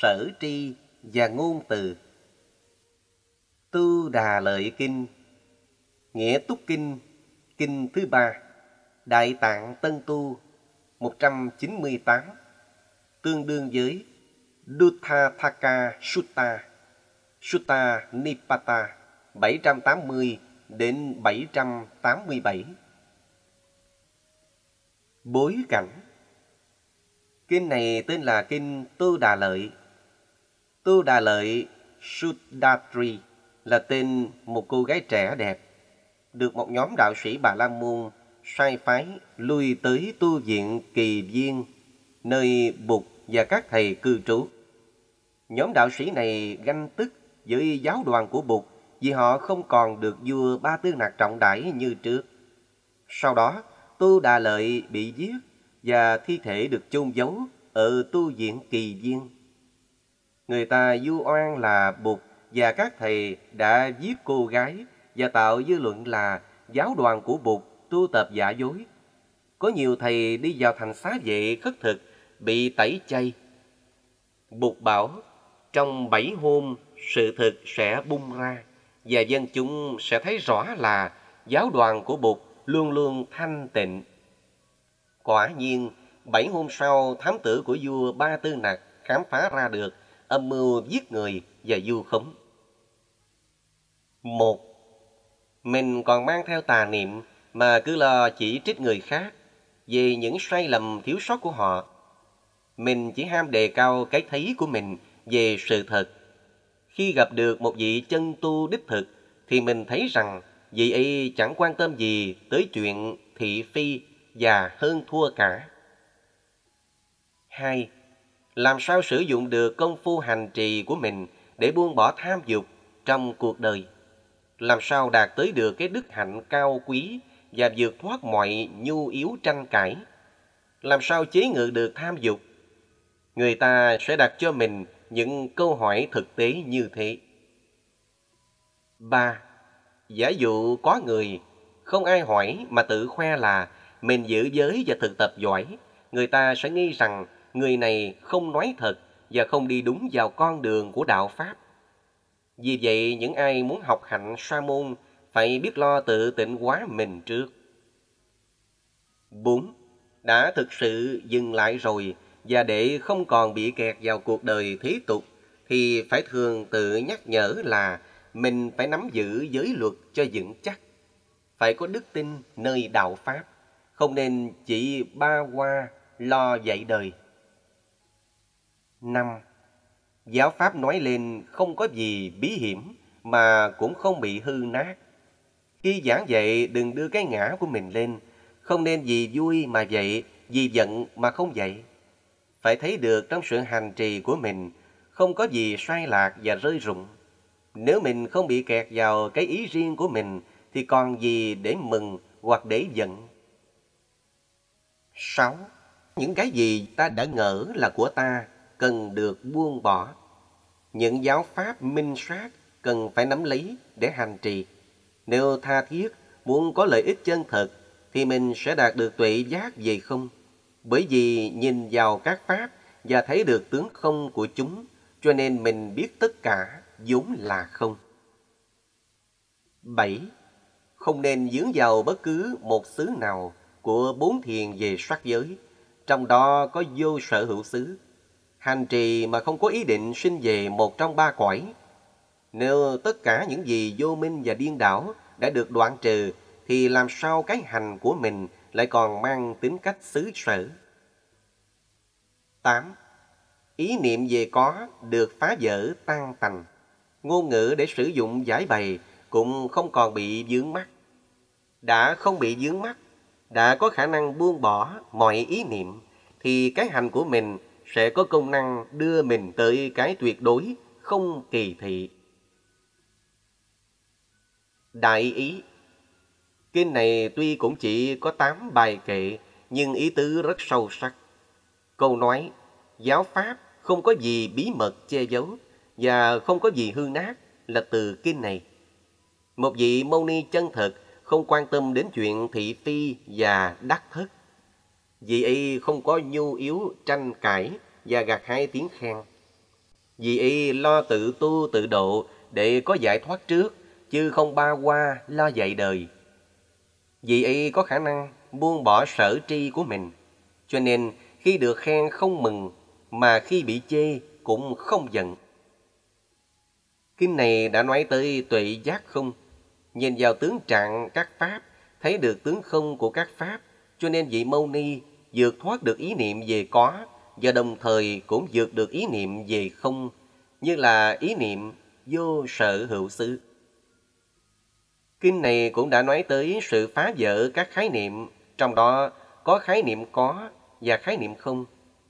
sở tri và ngôn từ tu đà lợi kinh nghĩa túc kinh kinh thứ ba đại tạng tân tu 198 tương đương với Duttathaka Sutta Sutta Nipata 780 đến 787 Bối cảnh Kinh này tên là Kinh Tô Đà Lợi Tu Đà Lợi Sudatri là tên một cô gái trẻ đẹp, được một nhóm đạo sĩ Bà La Môn sai phái lui tới tu viện kỳ viên, nơi Bụt và các thầy cư trú. Nhóm đạo sĩ này ganh tức với giáo đoàn của Bụt vì họ không còn được vua Ba Tư Nạc trọng đãi như trước. Sau đó, Tu Đà Lợi bị giết và thi thể được chôn giấu ở tu viện kỳ viên Người ta vu oan là bụt và các thầy đã giết cô gái và tạo dư luận là giáo đoàn của bụt tu tập giả dối. Có nhiều thầy đi vào thành xá vệ khất thực bị tẩy chay. Bụt bảo trong bảy hôm sự thực sẽ bung ra và dân chúng sẽ thấy rõ là giáo đoàn của Bụt luôn luôn thanh tịnh. Quả nhiên, bảy hôm sau, thám tử của vua Ba Tư Nặc khám phá ra được âm mưu giết người và du khống. Một, mình còn mang theo tà niệm mà cứ lo chỉ trích người khác về những sai lầm thiếu sót của họ. Mình chỉ ham đề cao cái thấy của mình về sự thật. Khi gặp được một vị chân tu đích thực thì mình thấy rằng vị ấy chẳng quan tâm gì tới chuyện thị phi và hơn thua cả. 2 làm sao sử dụng được công phu hành trì của mình để buông bỏ tham dục trong cuộc đời làm sao đạt tới được cái đức hạnh cao quý và vượt thoát mọi nhu yếu tranh cãi làm sao chế ngự được tham dục người ta sẽ đặt cho mình những câu hỏi thực tế như thế ba giả dụ có người không ai hỏi mà tự khoe là mình giữ giới và thực tập giỏi người ta sẽ nghi rằng người này không nói thật và không đi đúng vào con đường của đạo Pháp. Vì vậy, những ai muốn học hạnh sa môn phải biết lo tự tịnh hóa mình trước. 4. Đã thực sự dừng lại rồi và để không còn bị kẹt vào cuộc đời thế tục thì phải thường tự nhắc nhở là mình phải nắm giữ giới luật cho vững chắc. Phải có đức tin nơi đạo Pháp, không nên chỉ ba qua lo dạy đời. 5. Giáo Pháp nói lên không có gì bí hiểm mà cũng không bị hư nát. Khi giảng dạy đừng đưa cái ngã của mình lên, không nên vì vui mà dạy, vì giận mà không dạy. Phải thấy được trong sự hành trì của mình không có gì xoay lạc và rơi rụng. Nếu mình không bị kẹt vào cái ý riêng của mình thì còn gì để mừng hoặc để giận. 6. Những cái gì ta đã ngỡ là của ta cần được buông bỏ. Những giáo pháp minh sát cần phải nắm lấy để hành trì. Nếu tha thiết muốn có lợi ích chân thật thì mình sẽ đạt được tuệ giác về không. Bởi vì nhìn vào các pháp và thấy được tướng không của chúng cho nên mình biết tất cả vốn là không. 7. Không nên dướng vào bất cứ một xứ nào của bốn thiền về sắc giới, trong đó có vô sở hữu xứ, hành trì mà không có ý định sinh về một trong ba cõi. Nếu tất cả những gì vô minh và điên đảo đã được đoạn trừ, thì làm sao cái hành của mình lại còn mang tính cách xứ sở? 8. Ý niệm về có được phá vỡ tan tành. Ngôn ngữ để sử dụng giải bày cũng không còn bị dướng mắt. Đã không bị dướng mắt, đã có khả năng buông bỏ mọi ý niệm, thì cái hành của mình sẽ có công năng đưa mình tới cái tuyệt đối, không kỳ thị. Đại ý Kinh này tuy cũng chỉ có tám bài kệ, nhưng ý tứ rất sâu sắc. Câu nói, giáo pháp không có gì bí mật che giấu và không có gì hư nát là từ kinh này. Một vị mâu ni chân thật không quan tâm đến chuyện thị phi và đắc thất vì y không có nhu yếu tranh cãi và gạt hai tiếng khen. vì y lo tự tu tự độ để có giải thoát trước, chứ không ba qua lo dạy đời. vì y có khả năng buông bỏ sở tri của mình, cho nên khi được khen không mừng, mà khi bị chê cũng không giận. Kinh này đã nói tới tuệ giác không, nhìn vào tướng trạng các pháp, thấy được tướng không của các pháp, cho nên vị Mâu Ni vượt thoát được ý niệm về có và đồng thời cũng vượt được ý niệm về không như là ý niệm vô sở hữu xứ. Kinh này cũng đã nói tới sự phá vỡ các khái niệm, trong đó có khái niệm có và khái niệm không.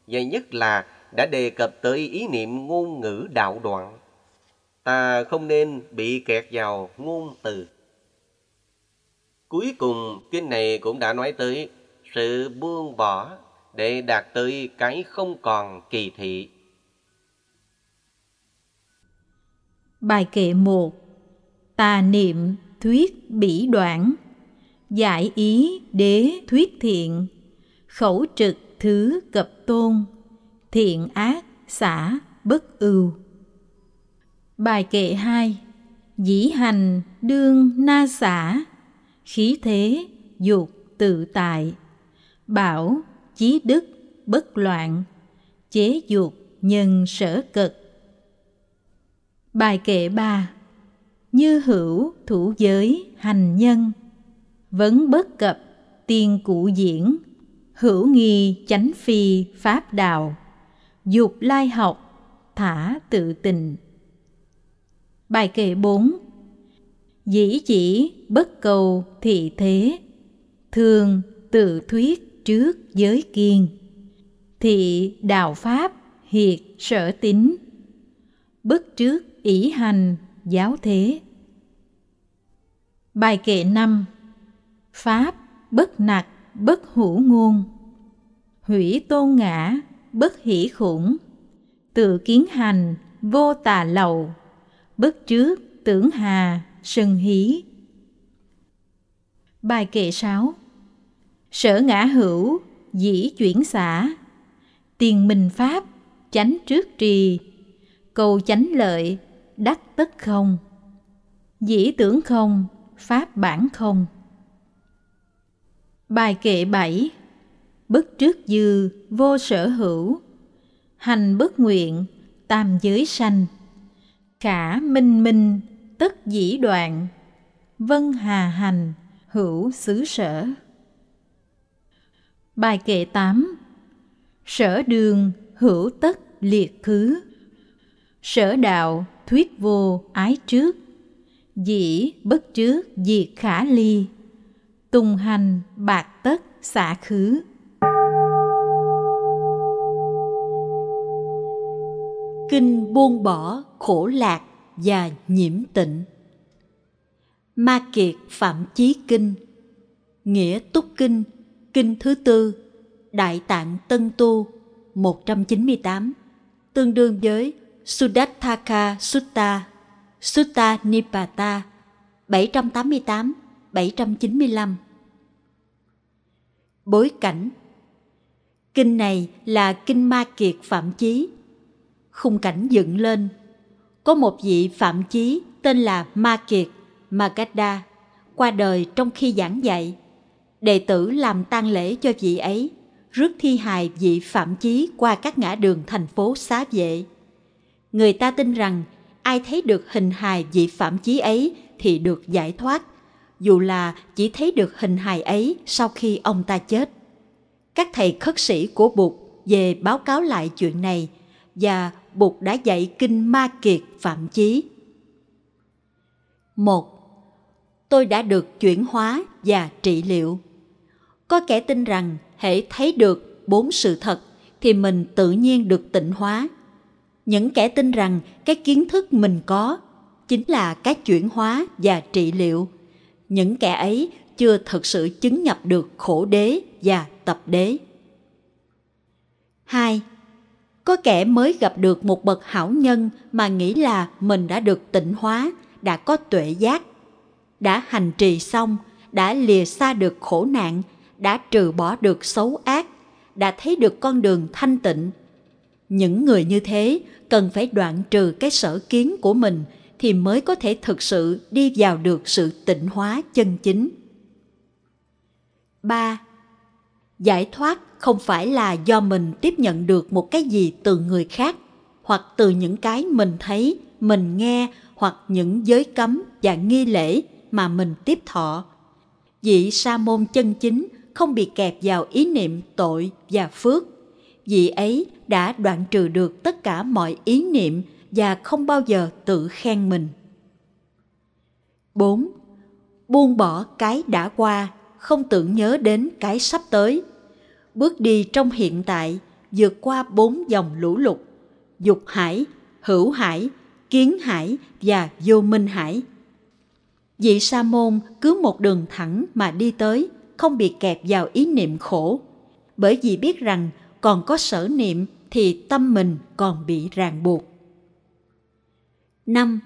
Và nhất là đã đề cập tới ý niệm ngôn ngữ đạo đoạn. Ta không nên bị kẹt vào ngôn từ. Cuối cùng, kinh này cũng đã nói tới sự buông bỏ để đạt tới cái không còn kỳ thị. Bài kệ 1 Tà niệm thuyết bỉ đoạn Giải ý đế thuyết thiện Khẩu trực thứ cập tôn Thiện ác xả bất ưu Bài kệ 2 Dĩ hành đương na xả Khí thế dục tự tại bảo chí đức bất loạn chế dục nhân sở cực bài kệ ba như hữu thủ giới hành nhân vấn bất cập tiên cụ diễn hữu nghi chánh phi pháp đạo dục lai học thả tự tình bài kệ bốn dĩ chỉ bất cầu thị thế thường tự thuyết trước giới kiên thị đạo pháp hiệt sở tính bức trước ý hành giáo thế bài kệ năm pháp bất nặc bất hữu ngôn hủy tôn ngã bất hỷ khủng tự kiến hành vô tà lầu bất trước tưởng hà sừng hí bài kệ sáu sở ngã hữu dĩ chuyển xả tiền minh pháp chánh trước trì cầu chánh lợi đắc tất không dĩ tưởng không pháp bản không bài kệ bảy bất trước dư vô sở hữu hành bất nguyện tam giới sanh khả minh minh tất dĩ đoạn vân hà hành hữu xứ sở Bài kệ 8 Sở đường hữu tất liệt khứ Sở đạo thuyết vô ái trước Dĩ bất trước diệt khả ly Tùng hành bạc tất xả khứ Kinh buông bỏ khổ lạc và nhiễm tịnh Ma Kiệt Phạm Chí Kinh Nghĩa Túc Kinh Kinh thứ tư Đại Tạng Tân Tu 198 tương đương với Sudattaka Sutta Sutta Nipata 788-795 Bối cảnh Kinh này là kinh Ma Kiệt Phạm Chí Khung cảnh dựng lên Có một vị Phạm Chí tên là Ma Kiệt Magadha qua đời trong khi giảng dạy đệ tử làm tang lễ cho vị ấy, rước thi hài vị phạm chí qua các ngã đường thành phố xá vệ. Người ta tin rằng ai thấy được hình hài vị phạm chí ấy thì được giải thoát, dù là chỉ thấy được hình hài ấy sau khi ông ta chết. Các thầy khất sĩ của Bụt về báo cáo lại chuyện này và Bụt đã dạy kinh Ma Kiệt Phạm Chí. một Tôi đã được chuyển hóa và trị liệu. Có kẻ tin rằng hễ thấy được bốn sự thật thì mình tự nhiên được tịnh hóa. Những kẻ tin rằng cái kiến thức mình có chính là cái chuyển hóa và trị liệu. Những kẻ ấy chưa thực sự chứng nhập được khổ đế và tập đế. hai Có kẻ mới gặp được một bậc hảo nhân mà nghĩ là mình đã được tịnh hóa, đã có tuệ giác, đã hành trì xong, đã lìa xa được khổ nạn đã trừ bỏ được xấu ác, đã thấy được con đường thanh tịnh. Những người như thế cần phải đoạn trừ cái sở kiến của mình thì mới có thể thực sự đi vào được sự tịnh hóa chân chính. 3. Giải thoát không phải là do mình tiếp nhận được một cái gì từ người khác hoặc từ những cái mình thấy, mình nghe hoặc những giới cấm và nghi lễ mà mình tiếp thọ. Vị sa môn chân chính không bị kẹp vào ý niệm tội và phước. Vị ấy đã đoạn trừ được tất cả mọi ý niệm và không bao giờ tự khen mình. 4. Buông bỏ cái đã qua, không tưởng nhớ đến cái sắp tới. Bước đi trong hiện tại, vượt qua bốn dòng lũ lụt, dục hải, hữu hải, kiến hải và vô minh hải. Vị sa môn cứ một đường thẳng mà đi tới, không bị kẹp vào ý niệm khổ bởi vì biết rằng còn có sở niệm thì tâm mình còn bị ràng buộc năm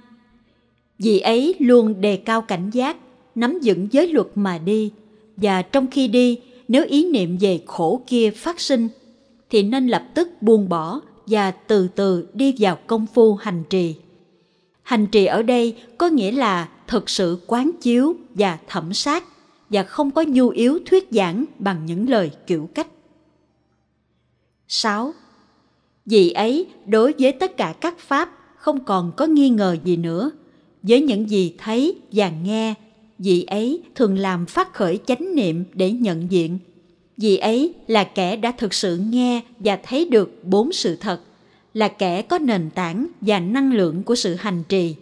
vị ấy luôn đề cao cảnh giác, nắm vững giới luật mà đi, và trong khi đi, nếu ý niệm về khổ kia phát sinh, thì nên lập tức buông bỏ và từ từ đi vào công phu hành trì. Hành trì ở đây có nghĩa là thực sự quán chiếu và thẩm sát và không có nhu yếu thuyết giảng bằng những lời kiểu cách. 6. Vì ấy, đối với tất cả các pháp không còn có nghi ngờ gì nữa, với những gì thấy và nghe, vị ấy thường làm phát khởi chánh niệm để nhận diện. Vị ấy là kẻ đã thực sự nghe và thấy được bốn sự thật, là kẻ có nền tảng và năng lượng của sự hành trì,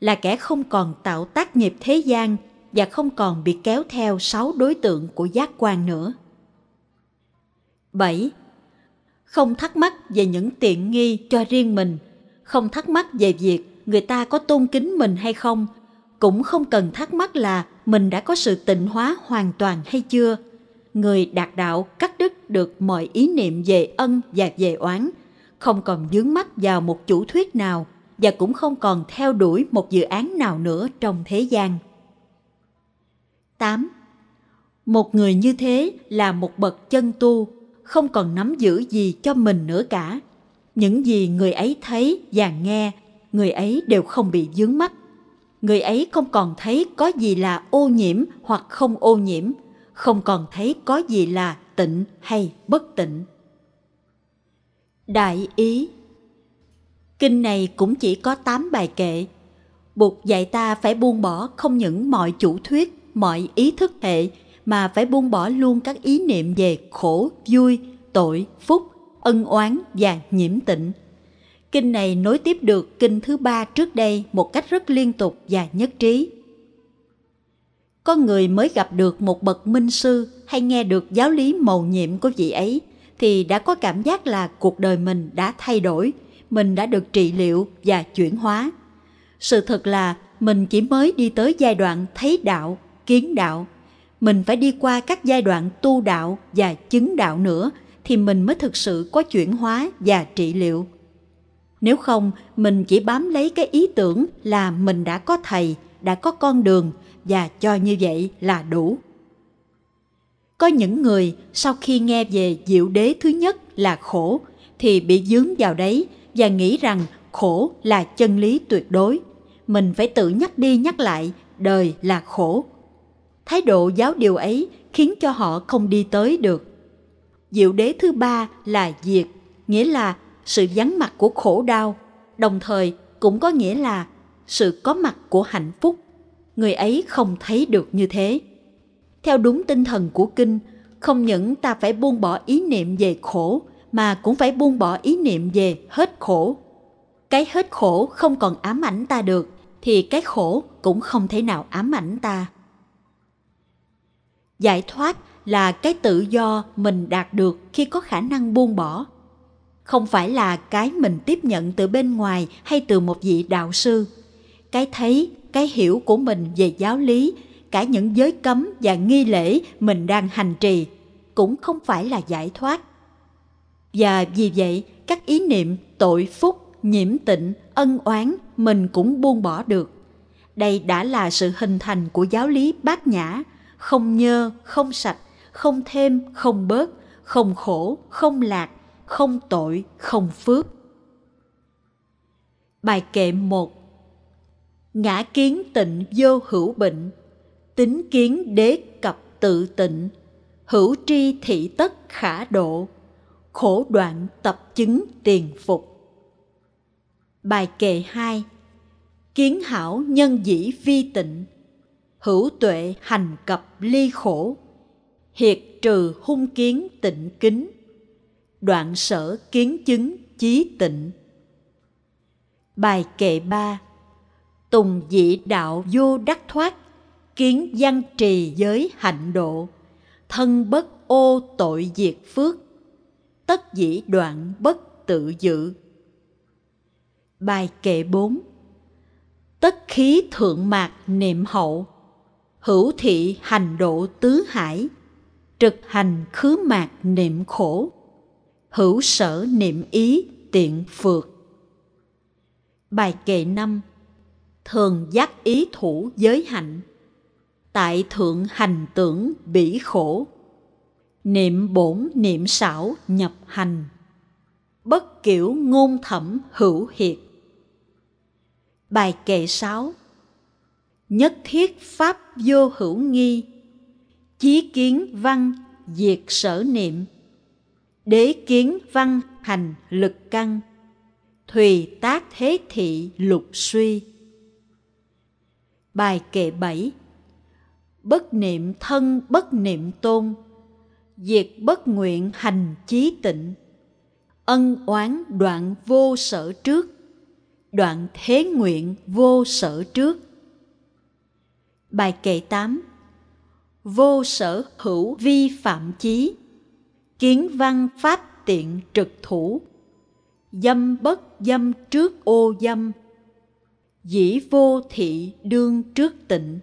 là kẻ không còn tạo tác nghiệp thế gian và không còn bị kéo theo sáu đối tượng của giác quan nữa. 7. Không thắc mắc về những tiện nghi cho riêng mình, không thắc mắc về việc người ta có tôn kính mình hay không, cũng không cần thắc mắc là mình đã có sự tịnh hóa hoàn toàn hay chưa. Người đạt đạo cắt đứt được mọi ý niệm về ân và về oán, không còn dướng mắt vào một chủ thuyết nào và cũng không còn theo đuổi một dự án nào nữa trong thế gian. 8. Một người như thế là một bậc chân tu, không còn nắm giữ gì cho mình nữa cả. Những gì người ấy thấy và nghe, người ấy đều không bị dướng mắt. Người ấy không còn thấy có gì là ô nhiễm hoặc không ô nhiễm, không còn thấy có gì là tịnh hay bất tịnh. Đại ý Kinh này cũng chỉ có 8 bài kệ. Bụt dạy ta phải buông bỏ không những mọi chủ thuyết mọi ý thức hệ mà phải buông bỏ luôn các ý niệm về khổ, vui, tội, phúc, ân oán và nhiễm tịnh. Kinh này nối tiếp được kinh thứ ba trước đây một cách rất liên tục và nhất trí. Có người mới gặp được một bậc minh sư hay nghe được giáo lý mầu nhiệm của vị ấy thì đã có cảm giác là cuộc đời mình đã thay đổi, mình đã được trị liệu và chuyển hóa. Sự thật là mình chỉ mới đi tới giai đoạn thấy đạo kiến đạo. Mình phải đi qua các giai đoạn tu đạo và chứng đạo nữa thì mình mới thực sự có chuyển hóa và trị liệu. Nếu không, mình chỉ bám lấy cái ý tưởng là mình đã có thầy, đã có con đường và cho như vậy là đủ. Có những người sau khi nghe về diệu đế thứ nhất là khổ thì bị dướng vào đấy và nghĩ rằng khổ là chân lý tuyệt đối. Mình phải tự nhắc đi nhắc lại, đời là khổ, Thái độ giáo điều ấy khiến cho họ không đi tới được. Diệu đế thứ ba là diệt, nghĩa là sự vắng mặt của khổ đau, đồng thời cũng có nghĩa là sự có mặt của hạnh phúc. Người ấy không thấy được như thế. Theo đúng tinh thần của kinh, không những ta phải buông bỏ ý niệm về khổ mà cũng phải buông bỏ ý niệm về hết khổ. Cái hết khổ không còn ám ảnh ta được thì cái khổ cũng không thể nào ám ảnh ta giải thoát là cái tự do mình đạt được khi có khả năng buông bỏ không phải là cái mình tiếp nhận từ bên ngoài hay từ một vị đạo sư cái thấy cái hiểu của mình về giáo lý cả những giới cấm và nghi lễ mình đang hành trì cũng không phải là giải thoát và vì vậy các ý niệm tội phúc nhiễm tịnh ân oán mình cũng buông bỏ được đây đã là sự hình thành của giáo lý bát nhã không nhơ, không sạch, không thêm, không bớt, không khổ, không lạc, không tội, không phước. Bài kệ 1 Ngã kiến tịnh vô hữu bệnh, tính kiến đế cập tự tịnh, hữu tri thị tất khả độ, khổ đoạn tập chứng tiền phục. Bài kệ 2 Kiến hảo nhân dĩ vi tịnh, hữu tuệ hành cập ly khổ hiệt trừ hung kiến tịnh kính đoạn sở kiến chứng chí tịnh bài kệ ba tùng dị đạo vô đắc thoát kiến văn trì giới hạnh độ thân bất ô tội diệt phước tất dĩ đoạn bất tự dự bài kệ bốn tất khí thượng mạc niệm hậu hữu thị hành độ tứ hải trực hành khứ mạc niệm khổ hữu sở niệm ý tiện phượt bài kệ năm thường giác ý thủ giới hạnh tại thượng hành tưởng bỉ khổ niệm bổn niệm xảo nhập hành bất kiểu ngôn thẩm hữu hiệt bài kệ sáu nhất thiết pháp vô hữu nghi chí kiến văn diệt sở niệm đế kiến văn hành lực căn thùy tác thế thị lục suy bài kệ bảy bất niệm thân bất niệm tôn diệt bất nguyện hành chí tịnh ân oán đoạn vô sở trước đoạn thế nguyện vô sở trước bài kệ 8 Vô sở hữu vi phạm chí Kiến văn pháp tiện trực thủ Dâm bất dâm trước ô dâm Dĩ vô thị đương trước tịnh